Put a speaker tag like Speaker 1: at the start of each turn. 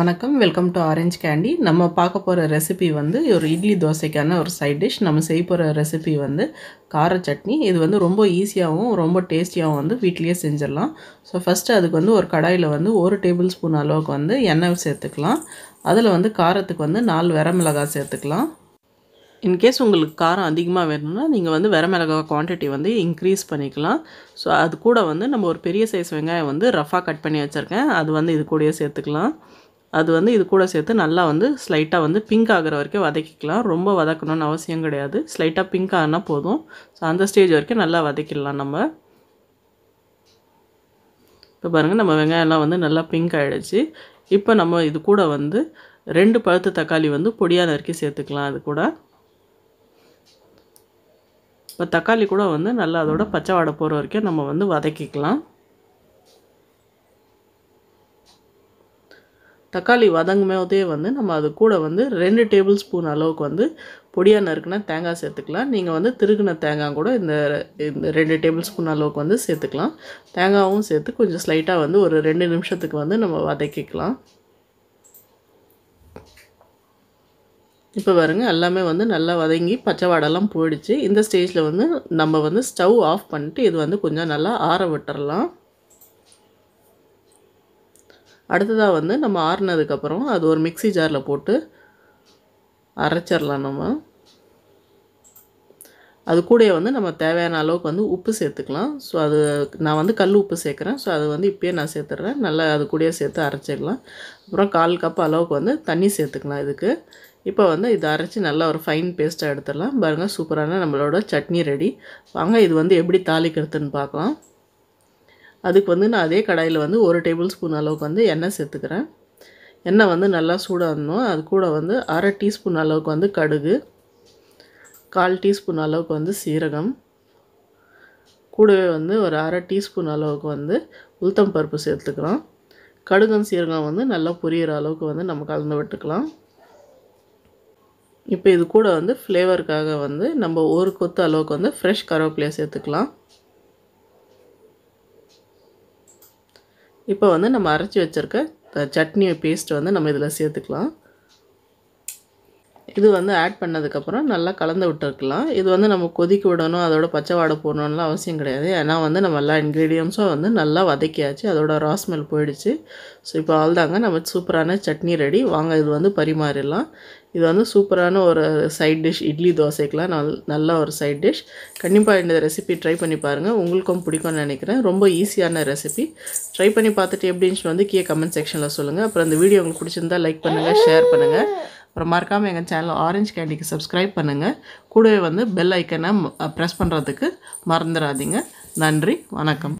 Speaker 1: வணக்கம் welcome to orange candy நம்ம பார்க்க போகிற ரெசிபி வந்து ஒரு இட்லி தோசைக்கான ஒரு சைட் டிஷ் நம்ம செய்ய போகிற ரெசிபி வந்து கார சட்னி இது வந்து ரொம்ப ஈஸியாகவும் ரொம்ப டேஸ்டியாகவும் வந்து வீட்லேயே செஞ்சிடலாம் ஸோ ஃபஸ்ட்டு அதுக்கு வந்து ஒரு கடாயில் வந்து ஒரு டேபிள் ஸ்பூன் அளவுக்கு வந்து எண்ணெய் சேர்த்துக்கலாம் அதில் வந்து காரத்துக்கு வந்து நாலு வரமிளகாய் சேர்த்துக்கலாம் இன்கேஸ் உங்களுக்கு காரம் அதிகமாக வேணும்னா நீங்கள் வந்து வரமிளகா குவான்டிட்டி வந்து இன்க்ரீஸ் பண்ணிக்கலாம் ஸோ அது கூட வந்து நம்ம ஒரு பெரிய சைஸ் வெங்காயம் வந்து ரஃபாக கட் பண்ணி வச்சுருக்கேன் அது வந்து இது கூடயே சேர்த்துக்கலாம் அது வந்து இது கூட சேர்த்து நல்லா வந்து ஸ்லைட்டாக வந்து பிங்க் ஆகிற வரைக்கும் வதக்கிக்கலாம் ரொம்ப வதக்கணும்னு அவசியம் கிடையாது ஸ்லைட்டாக பிங்க் ஆனால் போதும் ஸோ அந்த ஸ்டேஜ் வரைக்கும் நல்லா வதக்கிடலாம் நம்ம இப்போ பாருங்கள் நம்ம வெங்காயம்லாம் வந்து நல்லா பிங்க் ஆகிடுச்சு இப்போ நம்ம இது கூட வந்து ரெண்டு பழுத்த தக்காளி வந்து பொடியாக நறுக்கி சேர்த்துக்கலாம் அது கூட இப்போ தக்காளி கூட வந்து நல்லா அதோட பச்சை வாடை போகிற வரைக்கும் நம்ம வந்து வதக்கிக்கலாம் தக்காளி வதங்கும் வந்து நம்ம அது கூட வந்து ரெண்டு டேபிள் ஸ்பூன் அளவுக்கு வந்து பொடியாக நறுக்குனா தேங்காய் சேர்த்துக்கலாம் நீங்கள் வந்து திருகுன தேங்காய் கூட இந்த இந்த ரெண்டு டேபிள் ஸ்பூன் அளவுக்கு வந்து சேர்த்துக்கலாம் தேங்காயும் சேர்த்து கொஞ்சம் ஸ்லைட்டாக வந்து ஒரு ரெண்டு நிமிஷத்துக்கு வந்து நம்ம வதக்கிக்கலாம் இப்போ பாருங்கள் எல்லாமே வந்து நல்லா வதங்கி பச்சை வாடெல்லாம் போயிடுச்சு இந்த ஸ்டேஜில் வந்து நம்ம வந்து ஸ்டவ் ஆஃப் பண்ணிட்டு இது வந்து கொஞ்சம் நல்லா ஆற விட்டுறலாம் அடுத்ததாக வந்து நம்ம ஆறுனதுக்கப்புறம் அது ஒரு மிக்சி ஜாரில் போட்டு அரைச்சிடலாம் நம்ம அது கூடயே வந்து நம்ம தேவையான அளவுக்கு வந்து உப்பு சேர்த்துக்கலாம் ஸோ அது நான் வந்து கல் உப்பு சேர்க்குறேன் ஸோ அது வந்து இப்போயே நான் சேர்த்துட்றேன் நல்லா அது கூடயே சேர்த்து அரைச்சிக்கலாம் அப்புறம் கால் கப் அளவுக்கு வந்து தண்ணி சேர்த்துக்கலாம் இதுக்கு இப்போ வந்து இதை அரைச்சி நல்லா ஒரு ஃபைன் பேஸ்ட்டாக எடுத்துடலாம் பாருங்கள் சூப்பரான நம்மளோட சட்னி ரெடி வாங்க இது வந்து எப்படி தாளிக்கிறதுன்னு பார்க்கலாம் அதுக்கு வந்து நான் அதே கடாயில் வந்து ஒரு டேபிள் ஸ்பூன் அளவுக்கு வந்து எண்ணெய் சேர்த்துக்கிறேன் எண்ணெய் வந்து நல்லா சூடாகணும் அது கூட வந்து அரை டீஸ்பூன் அளவுக்கு வந்து கடுகு கால் டீஸ்பூன் அளவுக்கு வந்து சீரகம் கூடவே வந்து ஒரு அரை டீஸ்பூன் அளவுக்கு வந்து உளுத்தம் பருப்பு சேர்த்துக்கிறோம் கடுகம் சீரகம் வந்து நல்லா புரியிற அளவுக்கு வந்து நம்ம கலந்து விட்டுக்கலாம் இப்போ இது கூட வந்து ஃப்ளேவருக்காக வந்து நம்ம ஒரு கொத்து அளவுக்கு வந்து ஃப்ரெஷ் கருவேப்பிலையை சேர்த்துக்கலாம் இப்போ வந்து நம்ம அரைச்சி வச்சுருக்க சட்னி பேஸ்ட்டு வந்து நம்ம இதில் சேர்த்துக்கலாம் இது வந்து ஆட் பண்ணதுக்கப்புறம் நல்லா கலந்து விட்டுருக்கலாம் இது வந்து நம்ம கொதிக்க விடணும் அதோட பச்சை வாடை போடணும்லாம் அவசியம் கிடையாது ஏன்னா வந்து நம்ம எல்லா இன்க்ரீடியன்ஸும் வந்து நல்லா வதக்கியாச்சு அதோட ராஸ்மெல் போயிடுச்சு ஸோ இப்போ ஆள்தாங்க நம்ம சூப்பரான சட்னி ரெடி வாங்க இது வந்து பரிமாறிடலாம் இது வந்து சூப்பரான ஒரு சைட் டிஷ் இட்லி தோசைக்கெலாம் நல் நல்ல ஒரு சைட் டிஷ் கண்டிப்பாக இந்த ரெசிபி ட்ரை பண்ணி பாருங்கள் உங்களுக்கும் பிடிக்கும்னு நினைக்கிறேன் ரொம்ப ஈஸியான ரெசிபி ட்ரை பண்ணி பார்த்துட்டு எப்படின்னு வந்து கீழே கமெண்ட் செக்ஷனில் சொல்லுங்கள் அப்புறம் இந்த வீடியோ உங்களுக்கு பிடிச்சிருந்தா லைக் பண்ணுங்கள் ஷேர் பண்ணுங்கள் அப்புறம் மறக்காமல் எங்கள் சேனல் ஆரஞ்சு கேண்டிக்கு சப்ஸ்கிரைப் பண்ணுங்கள் கூடவே வந்து பெல் ஐக்கனை ப்ரெஸ் பண்ணுறதுக்கு மறந்துடாதீங்க நன்றி வணக்கம்